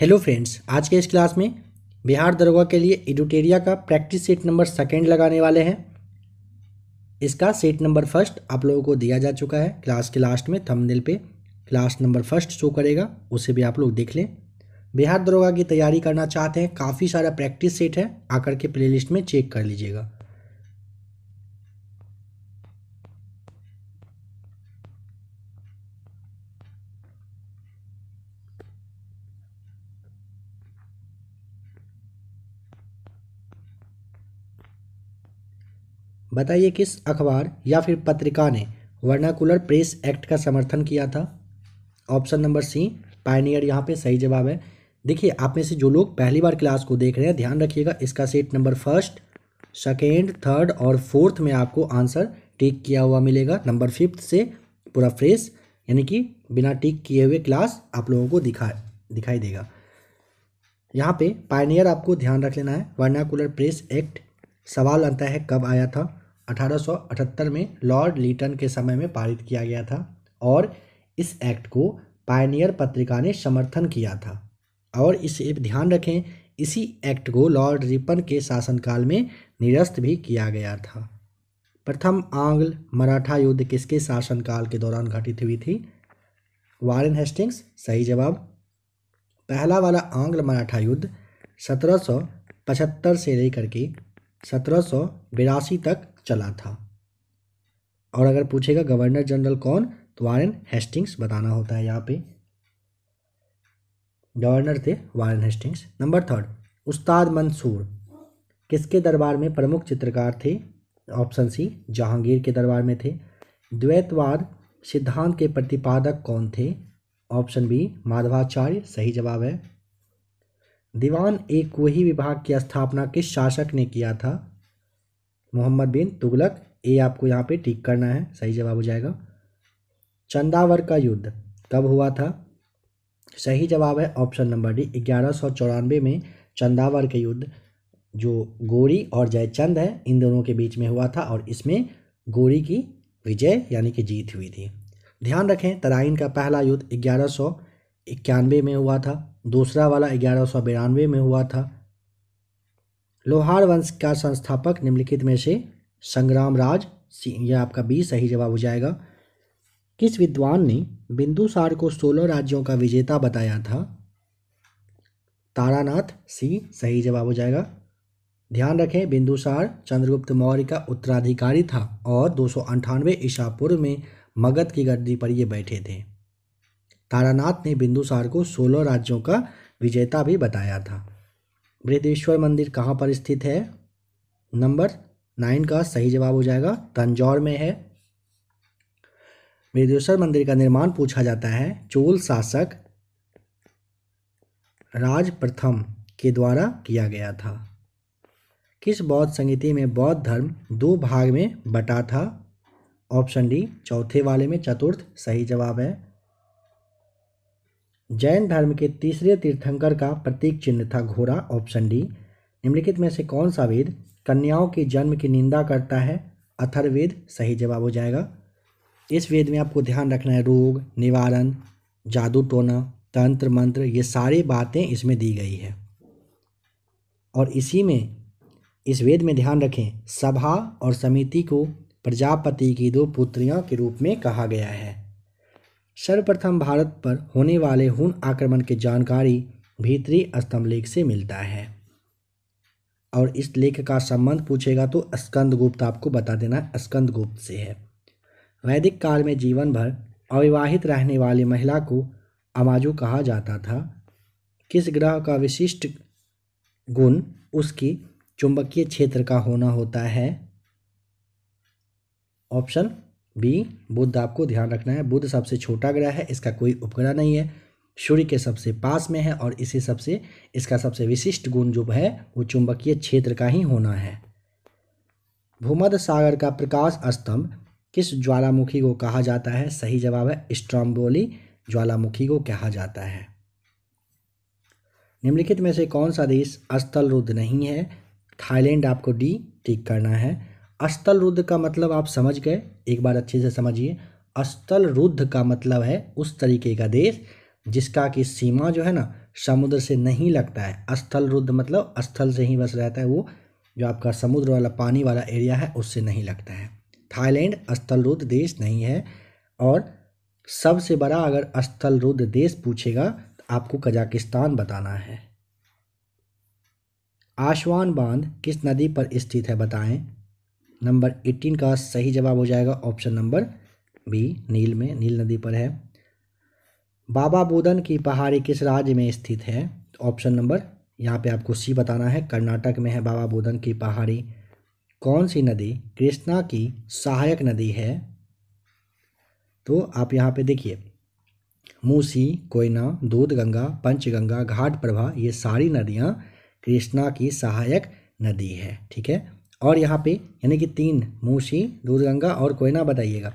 hello friends आज के इस क्लास में बिहार दरोगा के लिए एडुटेरिया का प्रैक्टिस सेट नंबर सेकेंड लगाने वाले हैं इसका सेट नंबर फर्स्ट आप लोगों को दिया जा चुका है क्लास के लास्ट में थंबनेल पे क्लास नंबर फर्स्ट शो करेगा उसे भी आप लोग देख लें बिहार दरोगा की तैयारी करना चाहते हैं काफ़ी सारा प्रैक्टिस सेट है आकर के प्लेलिस्ट में चेक कर लीजिएगा बताइए किस अखबार या फिर पत्रिका ने वर्नाकुलर प्रेस एक्ट का समर्थन किया था ऑप्शन नंबर सी पायनियर यहाँ पे सही जवाब है देखिए आप में से जो लोग पहली बार क्लास को देख रहे हैं ध्यान रखिएगा इसका set number first second third और फोर्थ में आपको आंसर टिक किया हुआ मिलेगा नंबर फिफ्थ से पूरा फ्रेश यानी कि बिना टिक किए हुए क्लास आप लोगों को दिखा दिखाई देगा यहाँ पे पायनियर आपको ध्यान रख लेना है वर्नाकुलर प्रेस एक्ट सवाल आता है कब आया था 1878 में लॉर्ड लीटन के समय में पारित किया गया था और इस एक्ट को पायनियर पत्रिका ने समर्थन किया था और इसे ध्यान रखें इसी एक्ट को लॉर्ड रिपन के शासनकाल में निरस्त भी किया गया था प्रथम आंग्ल मराठा युद्ध किसके शासनकाल के दौरान घटित हुई थी वारन हेस्टिंग्स सही जवाब पहला वाला आंग्ल मराठा युद्ध 1775 से लेकर के सत्रह तक चला था और अगर पूछेगा गवर्नर जनरल कौन तो वारेन हेस्टिंग्स बताना होता है यहाँ पे गवर्नर थे वारेन हेस्टिंग्स नंबर थर्ड उस्ताद मंसूर किसके दरबार में प्रमुख चित्रकार थे ऑप्शन सी जहांगीर के दरबार में थे द्वैतवाद सिद्धांत के प्रतिपादक कौन थे ऑप्शन बी माधवाचार्य सही जवाब है दीवान एक कोही विभाग की स्थापना किस शासक ने किया था मोहम्मद बिन तुगलक ए आपको यहाँ पे ठीक करना है सही जवाब हो जाएगा चंदावर का युद्ध कब हुआ था सही जवाब है ऑप्शन नंबर डी ग्यारह सौ चौरानवे में चंदावर का युद्ध जो गोरी और जयचंद है इन दोनों के बीच में हुआ था और इसमें गोरी की विजय यानी कि जीत हुई थी ध्यान रखें तराइन का पहला युद्ध ग्यारह सौ इक्यानवे में हुआ था दूसरा वाला ग्यारह में हुआ था लोहार वंश का संस्थापक निम्नलिखित में से संग्राम राज यह आपका बी सही जवाब हो जाएगा किस विद्वान ने बिंदुसार को सोलह राज्यों का विजेता बताया था तारानाथ सी सही जवाब हो जाएगा ध्यान रखें बिंदुसार चंद्रगुप्त मौर्य का उत्तराधिकारी था और दो सौ ईसा पूर्व में मगध की गद्दी पर ये बैठे थे तारानाथ ने बिंदुसार को सोलह राज्यों का विजेता भी बताया था बृहदेश्वर मंदिर कहाँ पर स्थित है नंबर नाइन का सही जवाब हो जाएगा तंजौर में है बृहदेश्वर मंदिर का निर्माण पूछा जाता है चोल शासक राज प्रथम के द्वारा किया गया था किस बौद्ध संगीति में बौद्ध धर्म दो भाग में बटा था ऑप्शन डी चौथे वाले में चतुर्थ सही जवाब है जैन धर्म के तीसरे तीर्थंकर का प्रतीक चिन्ह था घोड़ा ऑप्शन डी निम्नलिखित में से कौन सा वेद कन्याओं के जन्म की निंदा करता है अथर्वेद सही जवाब हो जाएगा इस वेद में आपको ध्यान रखना है रोग निवारण जादू टोना तंत्र मंत्र ये सारी बातें इसमें दी गई है और इसी में इस वेद में ध्यान रखें सभा और समिति को प्रजापति की दो पुत्रियों के रूप में कहा गया है सर्वप्रथम भारत पर होने वाले हुन आक्रमण की जानकारी भीतरी स्तंभ लेख से मिलता है और इस लेख का संबंध पूछेगा तो स्कंद गुप्त आपको बता देना स्कंद गुप्त से है वैदिक काल में जीवन भर अविवाहित रहने वाली महिला को अमाजू कहा जाता था किस ग्रह का विशिष्ट गुण उसकी चुंबकीय क्षेत्र का होना होता है ऑप्शन बी बुद्ध आपको ध्यान रखना है बुद्ध सबसे छोटा ग्रह है इसका कोई उपग्रह नहीं है सूर्य के सबसे पास में है और इसी सबसे इसका सबसे विशिष्ट गुण जो है वो चुंबकीय क्षेत्र का ही होना है भूमध सागर का प्रकाश स्तंभ किस ज्वालामुखी को कहा जाता है सही जवाब है स्ट्रॉम्बोली ज्वालामुखी को कहा जाता है निम्नलिखित में से कौन सा देश स्थल रुद्ध नहीं है थाईलैंड आपको डी टिक करना है अस्थल रुद्ध का मतलब आप समझ गए एक बार अच्छे से समझिए अस्थल रुद्ध का मतलब है उस तरीके का देश जिसका कि सीमा जो है ना समुद्र से नहीं लगता है अस्थल रुद्ध मतलब स्थल से ही बस रहता है वो जो आपका समुद्र वाला पानी वाला एरिया है उससे नहीं लगता है थाईलैंड स्थल रुद्ध देश नहीं है और सबसे बड़ा अगर स्थल रुद्ध देश पूछेगा तो आपको कजाकिस्तान बताना है आशवान बांध किस नदी पर स्थित है बताएं नंबर एटीन का सही जवाब हो जाएगा ऑप्शन नंबर बी नील में नील नदी पर है बाबा बोधन की पहाड़ी किस राज्य में स्थित है तो ऑप्शन नंबर यहाँ पे आपको सी बताना है कर्नाटक में है बाबा बोधन की पहाड़ी कौन सी नदी कृष्णा की सहायक नदी है तो आप यहाँ पे देखिए मूसी कोयना दूध गंगा पंचगंगा घाट प्रभा ये सारी नदियाँ कृष्णा की सहायक नदी है ठीक है और यहाँ पे यानी कि तीन मूसी दूधगंगा और कोयना बताइएगा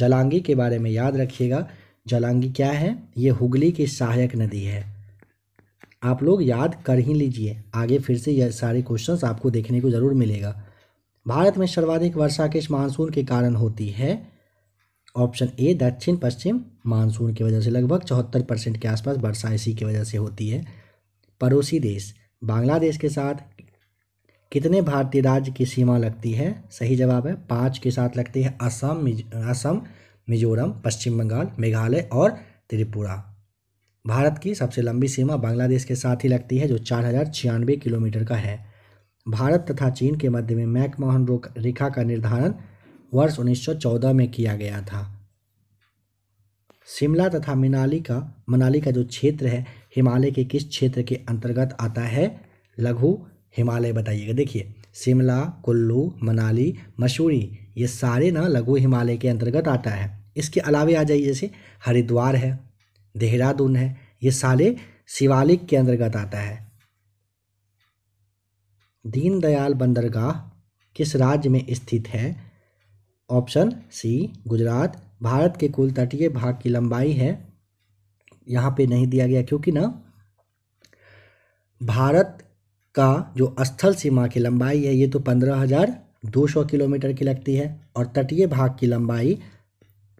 जलांगी के बारे में याद रखिएगा जलांगी क्या है ये हुगली की सहायक नदी है आप लोग याद कर ही लीजिए आगे फिर से यह सारे क्वेश्चन आपको देखने को ज़रूर मिलेगा भारत में सर्वाधिक वर्षा किस मानसून के कारण होती है ऑप्शन ए दक्षिण पश्चिम मानसून की वजह से लगभग चौहत्तर परसेंट के आसपास वर्षा इसी की वजह से होती है पड़ोसी देश बांग्लादेश के साथ कितने भारतीय राज्य की सीमा लगती है सही जवाब है पाँच के साथ लगती है असम असम मिजोरम पश्चिम बंगाल मेघालय और त्रिपुरा भारत की सबसे लंबी सीमा बांग्लादेश के साथ ही लगती है जो चार हज़ार छियानवे किलोमीटर का है भारत तथा चीन के मध्य में मैकमोहन रेखा का निर्धारण वर्ष 1914 में किया गया था शिमला तथा मनाली का मनाली का जो क्षेत्र है हिमालय के किस क्षेत्र के अंतर्गत आता है लघु हिमालय बताइएगा देखिए शिमला कुल्लू मनाली मसूरी ये सारे ना लघु हिमालय के अंतर्गत आता है इसके अलावा आ जाइए जैसे हरिद्वार है देहरादून है ये सारे शिवालिक के अंतर्गत आता है दीनदयाल बंदरगाह किस राज्य में स्थित है ऑप्शन सी गुजरात भारत के कुल तटीय भाग की लंबाई है यहाँ पे नहीं दिया गया क्योंकि ना भारत का जो स्थल सीमा की लंबाई है ये तो पंद्रह हज़ार दो सौ किलोमीटर की लगती है और तटीय भाग की लंबाई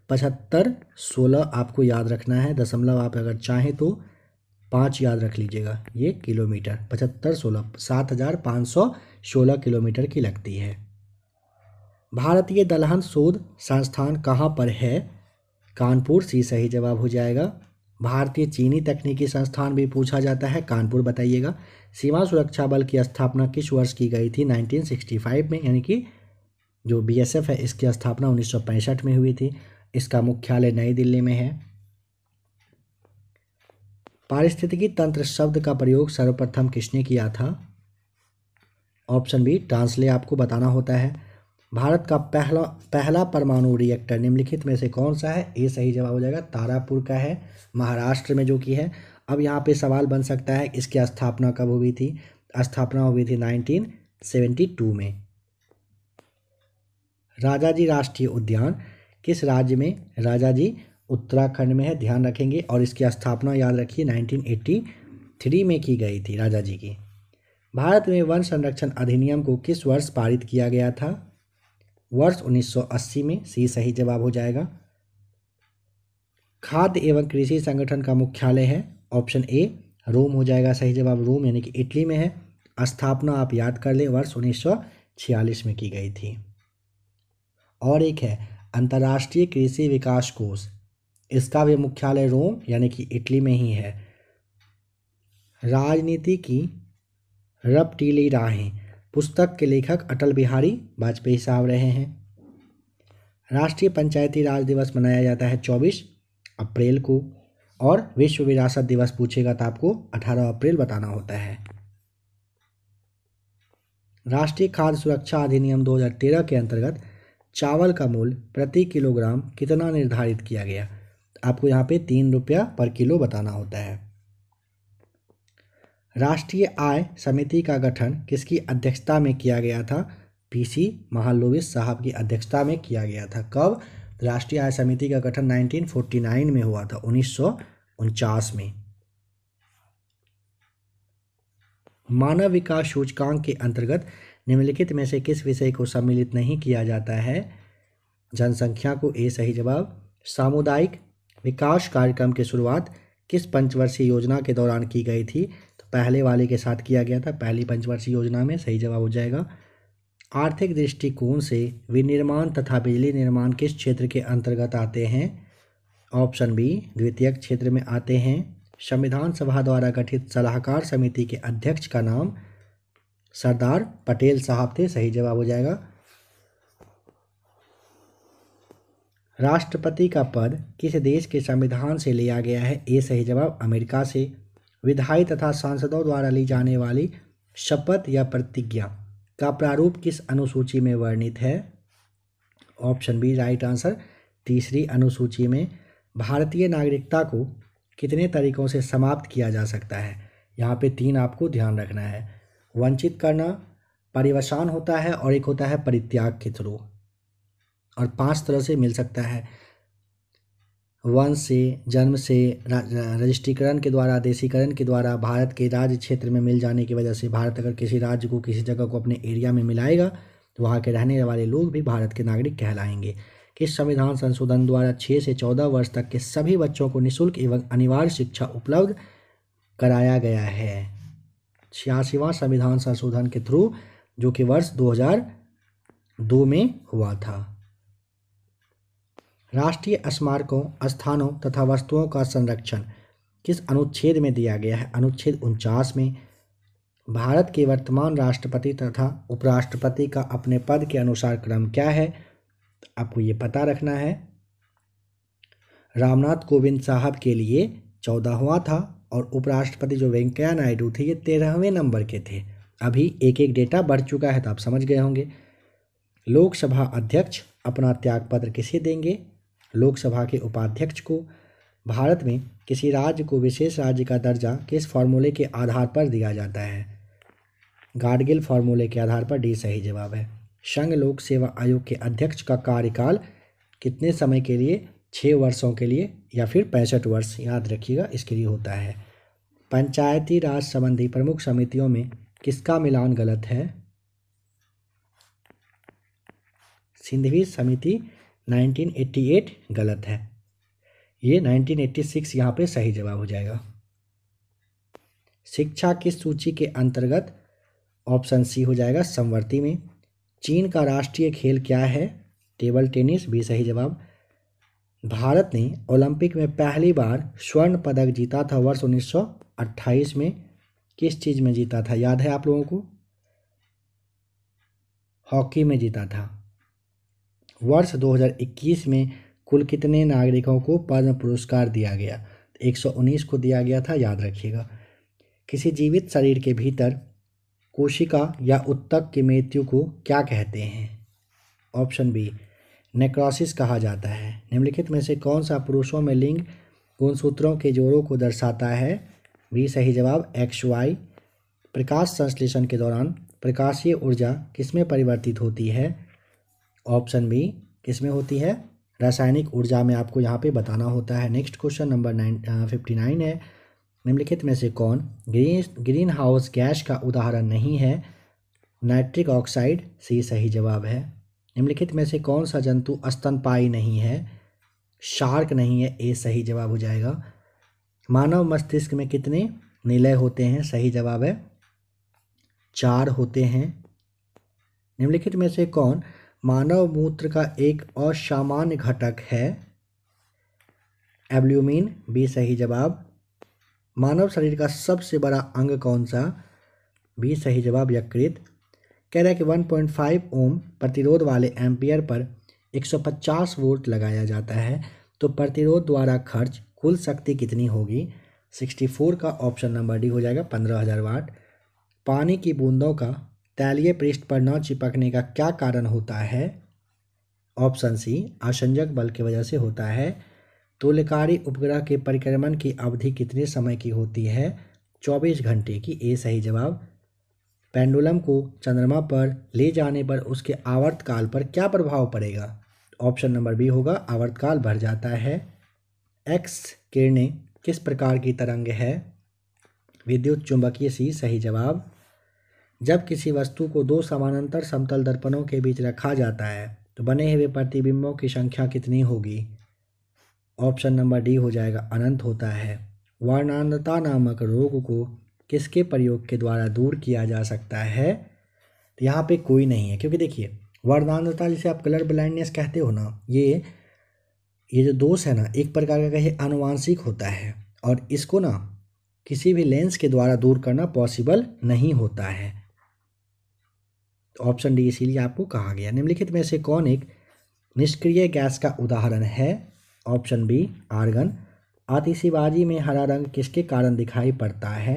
पचहत्तर सोलह आपको याद रखना है दशमलव आप अगर चाहें तो पाँच याद रख लीजिएगा ये किलोमीटर पचहत्तर सोलह सात हज़ार पाँच सौ सोलह किलोमीटर की लगती है भारतीय दलहन शोध संस्थान कहाँ पर है कानपुर सी सही जवाब हो जाएगा भारतीय चीनी तकनीकी संस्थान भी पूछा जाता है कानपुर बताइएगा सीमा सुरक्षा बल की स्थापना किस वर्ष की गई थी 1965 में यानी कि जो बीएसएफ है इसकी स्थापना उन्नीस में हुई थी इसका मुख्यालय नई दिल्ली में है पारिस्थितिकी तंत्र शब्द का प्रयोग सर्वप्रथम किसने किया था ऑप्शन बी ट्रांसले आपको बताना होता है भारत का पहला पहला परमाणु रिएक्टर निम्नलिखित में से कौन सा है ये सही जवाब हो जाएगा तारापुर का है महाराष्ट्र में जो कि है अब यहाँ पे सवाल बन सकता है इसकी स्थापना कब हुई थी स्थापना हुई थी 1972 में राजा जी राष्ट्रीय उद्यान किस राज्य में राजा जी उत्तराखंड में है ध्यान रखेंगे और इसकी स्थापना याद रखिए नाइनटीन में की गई थी राजा जी की भारत में वन संरक्षण अधिनियम को किस वर्ष पारित किया गया था वर्ष 1980 में सी सही जवाब हो जाएगा खाद्य एवं कृषि संगठन का मुख्यालय है ऑप्शन ए रोम हो जाएगा सही जवाब रोम यानी कि इटली में है स्थापना आप याद कर लें वर्ष 1946 में की गई थी और एक है अंतर्राष्ट्रीय कृषि विकास कोष इसका भी मुख्यालय रोम यानी कि इटली में ही है राजनीति की रपटीली राहें पुस्तक के लेखक अटल बिहारी वाजपेयी साहब रहे हैं राष्ट्रीय पंचायती राज दिवस मनाया जाता है चौबीस अप्रैल को और विश्व विरासत दिवस पूछेगा तो आपको 18 अप्रैल बताना होता है राष्ट्रीय खाद्य सुरक्षा अधिनियम 2013 के अंतर्गत चावल का मूल्य प्रति किलोग्राम कितना निर्धारित किया गया आपको यहाँ पे तीन रुपया पर किलो बताना होता है राष्ट्रीय आय समिति का गठन किसकी अध्यक्षता में किया गया था पीसी महालोविस साहब की अध्यक्षता में किया गया था कब राष्ट्रीय आय समिति का गठन 1949 में हुआ था उन्नीस में मानव विकास सूचकांक के अंतर्गत निम्नलिखित में से किस विषय को सम्मिलित नहीं किया जाता है जनसंख्या को ए सही जवाब सामुदायिक विकास कार्यक्रम की शुरुआत किस पंचवर्षीय योजना के दौरान की गई थी तो पहले वाले के साथ किया गया था पहली पंचवर्षीय योजना में सही जवाब हो जाएगा आर्थिक दृष्टिकोण से विनिर्माण तथा बिजली निर्माण किस क्षेत्र के अंतर्गत आते हैं ऑप्शन बी द्वितीय क्षेत्र में आते हैं संविधान सभा द्वारा गठित सलाहकार समिति के अध्यक्ष का नाम सरदार पटेल साहब थे सही जवाब हो जाएगा राष्ट्रपति का पद किस देश के संविधान से लिया गया है ए सही जवाब अमेरिका से विधायी तथा सांसदों द्वारा ली जाने वाली शपथ या प्रतिज्ञा का प्रारूप किस अनुसूची में वर्णित है ऑप्शन बी राइट आंसर तीसरी अनुसूची में भारतीय नागरिकता को कितने तरीकों से समाप्त किया जा सकता है यहाँ पे तीन आपको ध्यान रखना है वंचित करना परिवशान होता है और एक होता है परित्याग के थ्रू और पांच तरह से मिल सकता है वंश से जन्म से रजिस्ट्रीकरण के द्वारा देशीकरण के द्वारा भारत के राज्य क्षेत्र में मिल जाने की वजह से भारत अगर किसी राज्य को किसी जगह को अपने एरिया में मिलाएगा तो वहाँ के रहने वाले लोग भी भारत के नागरिक कहलाएंगे इस संविधान संशोधन द्वारा छः से चौदह वर्ष तक के सभी बच्चों को निःशुल्क एवं अनिवार्य शिक्षा उपलब्ध कराया गया है छियासीवा संविधान संशोधन के थ्रू जो कि वर्ष 2002 में हुआ था राष्ट्रीय स्मारकों स्थानों तथा वस्तुओं का संरक्षण किस अनुच्छेद में दिया गया है अनुच्छेद उनचास में भारत के वर्तमान राष्ट्रपति तथा उपराष्ट्रपति का अपने पद के अनुसार क्रम क्या है आपको ये पता रखना है रामनाथ कोविंद साहब के लिए चौदहवा था और उपराष्ट्रपति जो वेंकैया नायडू थे ये तेरहवें नंबर के थे अभी एक एक डेटा बढ़ चुका है तो आप समझ गए होंगे लोकसभा अध्यक्ष अपना त्यागपत्र किसे देंगे लोकसभा के उपाध्यक्ष को भारत में किसी राज्य को विशेष राज्य का दर्जा किस फॉर्मूले के आधार पर दिया जाता है गाडगिल फॉर्मूले के आधार पर डी सही जवाब है संघ लोक सेवा आयोग के अध्यक्ष का कार्यकाल कितने समय के लिए छः वर्षों के लिए या फिर पैंसठ वर्ष याद रखिएगा इसके लिए होता है पंचायती राज संबंधी प्रमुख समितियों में किसका मिलान गलत है सिंधवी समिति 1988 गलत है ये 1986 यहाँ पर सही जवाब हो जाएगा शिक्षा की सूची के अंतर्गत ऑप्शन सी हो जाएगा संवर्ती में चीन का राष्ट्रीय खेल क्या है टेबल टेनिस भी सही जवाब भारत ने ओलंपिक में पहली बार स्वर्ण पदक जीता था वर्ष 1928 में किस चीज़ में जीता था याद है आप लोगों को हॉकी में जीता था वर्ष 2021 में कुल कितने नागरिकों को पद्म पुरस्कार दिया गया 119 को दिया गया था याद रखिएगा किसी जीवित शरीर के भीतर कोशिका या उत्तक की मृत्यु को क्या कहते हैं ऑप्शन बी नेक्रोसिस कहा जाता है निम्नलिखित में से कौन सा पुरुषों में लिंग गुणसूत्रों के जोड़ों को दर्शाता है बी सही जवाब एक्स वाई प्रकाश संश्लेषण के दौरान प्रकाशीय ऊर्जा किसमें परिवर्तित होती है ऑप्शन बी किस में होती है रासायनिक ऊर्जा में आपको यहाँ पे बताना होता है next question number nine fifty nine है निम्नलिखित में से कौन ग्रीन ग्रीन हाउस गैस का उदाहरण नहीं है नाइट्रिक ऑक्साइड सी सही जवाब है निम्नलिखित में से कौन सा जंतु स्तनपाई नहीं है शार्क नहीं है ए सही जवाब हो जाएगा मानव मस्तिष्क में कितने निलय होते हैं सही जवाब है चार होते हैं निम्नलिखित में से कौन मानव मूत्र का एक असामान्य घटक है एब्ल्यूमिन बी सही जवाब मानव शरीर का सबसे बड़ा अंग कौन सा बी सही जवाब यकृत कह रहा है कि 1.5 ओम प्रतिरोध वाले एम्पियर पर 150 वोल्ट लगाया जाता है तो प्रतिरोध द्वारा खर्च कुल शक्ति कितनी होगी 64 का ऑप्शन नंबर डी हो जाएगा पंद्रह हज़ार वाट पानी की बूंदों का तैलीय पृष्ठ पर न चिपकने का क्या कारण होता है ऑप्शन सी आसंजक बल की वजह से होता है तुल्यकारी उपग्रह के परिक्रमण की अवधि कितने समय की होती है 24 घंटे की ए सही जवाब पेंडुलम को चंद्रमा पर ले जाने पर उसके आवर्तकाल पर क्या प्रभाव पड़ेगा ऑप्शन नंबर बी होगा आवर्तकाल बढ़ जाता है एक्स किरणें किस प्रकार की तरंग है विद्युत चुंबकीय सी सही जवाब जब किसी वस्तु को दो समानांतर समतल दर्पणों के बीच रखा जाता है तो बने हुए प्रतिबिंबों की संख्या कितनी होगी ऑप्शन नंबर डी हो जाएगा अनंत होता है वर्णानता नामक रोग को किसके प्रयोग के द्वारा दूर किया जा सकता है तो यहाँ पे कोई नहीं है क्योंकि देखिए वर्णानता जिसे आप कलर ब्लाइंडनेस कहते हो ना ये ये जो दोष है ना एक प्रकार का कहीं अनुवांशिक होता है और इसको ना किसी भी लेंस के द्वारा दूर करना पॉसिबल नहीं होता है तो ऑप्शन डी इसीलिए आपको कहा गया निम्नलिखित में से कौन एक निष्क्रिय गैस का उदाहरण है ऑप्शन बी आर्गन आतिशीबाजी में हरा रंग किसके कारण दिखाई पड़ता है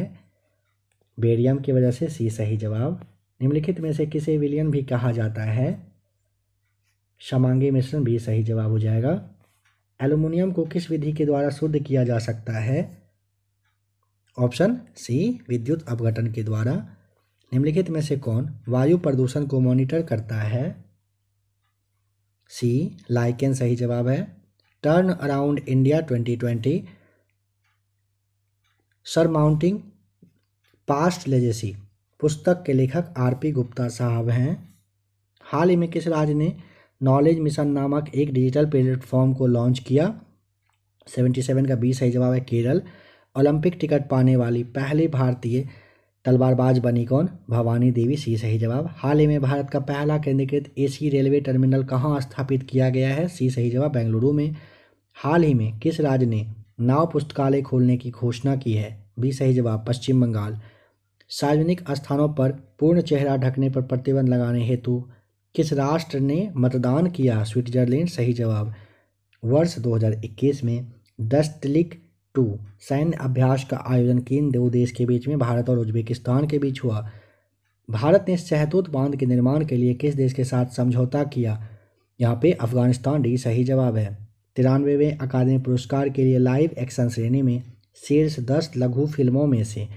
बेरियम की वजह से सी सही जवाब निम्नलिखित में से किसे विलियन भी कहा जाता है शमांगी मिश्रण भी सही जवाब हो जाएगा एलुमिनियम को किस विधि के द्वारा शुद्ध किया जा सकता है ऑप्शन सी विद्युत अपघटन के द्वारा निम्नलिखित में से कौन वायु प्रदूषण को मॉनिटर करता है सी लाइकेन सही जवाब है turn around India 2020 mounting past legacy पुस्तक के लेखक आर पी गुप्ता साहब हैं हाल ही में किस राज्य ने नॉलेज मिशन नामक एक डिजिटल प्लेटफॉर्म को लॉन्च किया 77 का बी सही जवाब है केरल ओलंपिक टिकट पाने वाली पहली भारतीय तलवारबाज बनी कौन भवानी देवी सी सही जवाब हाल ही में भारत का पहला केंद्रीकृत एसी रेलवे टर्मिनल कहाँ स्थापित किया गया है सी सही जवाब बेंगलुरु में हाल ही में किस राज्य ने नाव पुस्तकालय खोलने की घोषणा की है बी सही जवाब पश्चिम बंगाल सार्वजनिक स्थानों पर पूर्ण चेहरा ढकने पर प्रतिबंध लगाने हेतु किस राष्ट्र ने मतदान किया स्विट्जरलैंड सही जवाब वर्ष 2021 में दस्तलिक टू सैन्य अभ्यास का आयोजन किन दो देश के बीच में भारत और उज्बेकिस्तान के बीच हुआ भारत ने सहतूत बांध के निर्माण के लिए किस देश के साथ समझौता किया यहाँ पे अफगानिस्तान डी सही जवाब है तिरानवेवें अकादमी पुरस्कार के लिए लाइव एक्शन श्रेणी में शीर्ष दस लघु फिल्मों में से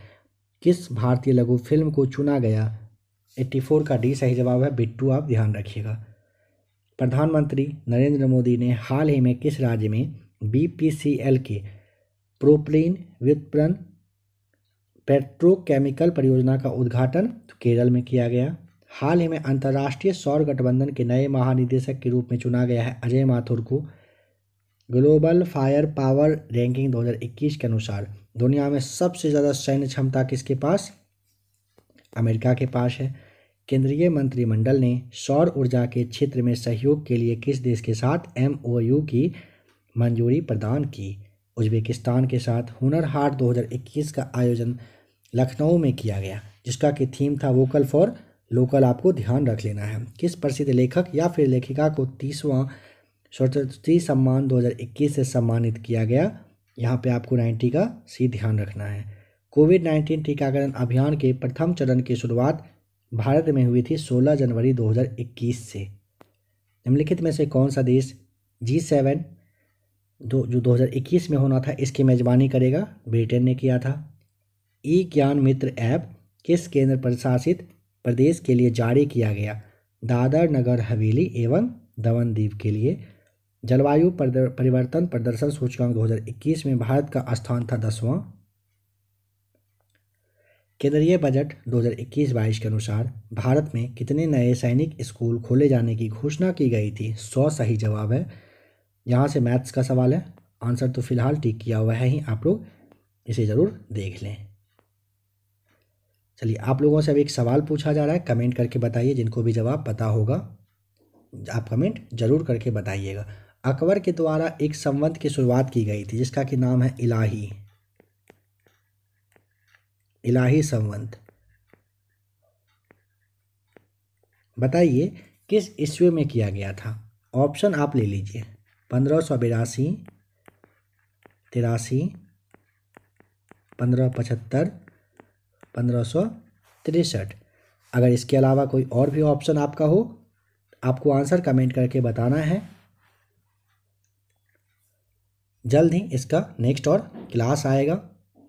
किस भारतीय लघु फिल्म को चुना गया 84 का डी सही जवाब है बिट्टू आप ध्यान रखिएगा प्रधानमंत्री नरेंद्र मोदी ने हाल ही में किस राज्य में बी के प्रोप्लेन व्युत्पन्न पेट्रोकेमिकल परियोजना का उद्घाटन केरल में किया गया हाल ही में अंतर्राष्ट्रीय सौर गठबंधन के नए महानिदेशक के रूप में चुना गया है अजय माथुर को ग्लोबल फायर पावर रैंकिंग 2021 के अनुसार दुनिया में सबसे ज़्यादा सैन्य क्षमता किसके पास अमेरिका के पास है केंद्रीय मंत्रिमंडल ने सौर ऊर्जा के क्षेत्र में सहयोग के लिए किस देश के साथ एम की मंजूरी प्रदान की उज्बेकिस्तान के साथ हुनर हाट 2021 का आयोजन लखनऊ में किया गया जिसका कि थीम था वोकल फॉर लोकल आपको ध्यान रख लेना है किस प्रसिद्ध लेखक या फिर लेखिका को तीसवां स्वतंत्री सम्मान 2021 से सम्मानित किया गया यहाँ पे आपको नाइन्टी का सी ध्यान रखना है कोविड नाइन्टीन टीकाकरण अभियान के प्रथम चरण की शुरुआत भारत में हुई थी 16 जनवरी 2021 से निम्नलिखित में से कौन सा देश जी सेवन दो जो 2021 में होना था इसकी मेज़बानी करेगा ब्रिटेन ने किया था ई ज्ञान मित्र ऐप किस केंद्र प्रशासित प्रदेश के लिए जारी किया गया दादर नगर हवेली एवं दमन द्वीप के लिए जलवायु परिवर्तन प्रदर्शन सूचकांक 2021 में भारत का स्थान था दसवां केंद्रीय बजट 2021-22 के अनुसार भारत में कितने नए सैनिक स्कूल खोले जाने की घोषणा की गई थी सौ सही जवाब है यहाँ से मैथ्स का सवाल है आंसर तो फिलहाल टिक किया हुआ है ही आप लोग इसे ज़रूर देख लें चलिए आप लोगों से अब एक सवाल पूछा जा रहा है कमेंट करके बताइए जिनको भी जवाब पता होगा आप कमेंट ज़रूर करके बताइएगा अकबर के द्वारा एक संबंध की शुरुआत की गई थी जिसका कि नाम है इलाही इलाही संवंत बताइए किस ईस्वी में किया गया था ऑप्शन आप ले लीजिए पंद्रह सौ बिरासी तिरासी पंद्रह पचहत्तर पंद्रह सौ तिरसठ अगर इसके अलावा कोई और भी ऑप्शन आपका हो आपको आंसर कमेंट करके बताना है जल्द ही इसका नेक्स्ट और क्लास आएगा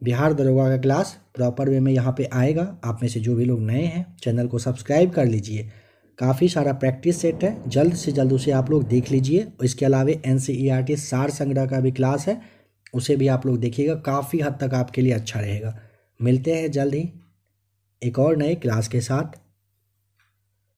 बिहार दरोगा का क्लास प्रॉपर वे में यहाँ पे आएगा आप में से जो भी लोग नए हैं चैनल को सब्सक्राइब कर लीजिए काफ़ी सारा प्रैक्टिस सेट है जल्द से जल्द उसे आप लोग देख लीजिए इसके अलावा एन सी e सार संग्रह का भी क्लास है उसे भी आप लोग देखिएगा काफ़ी हद तक आपके लिए अच्छा रहेगा मिलते हैं जल्द ही एक और नए क्लास के साथ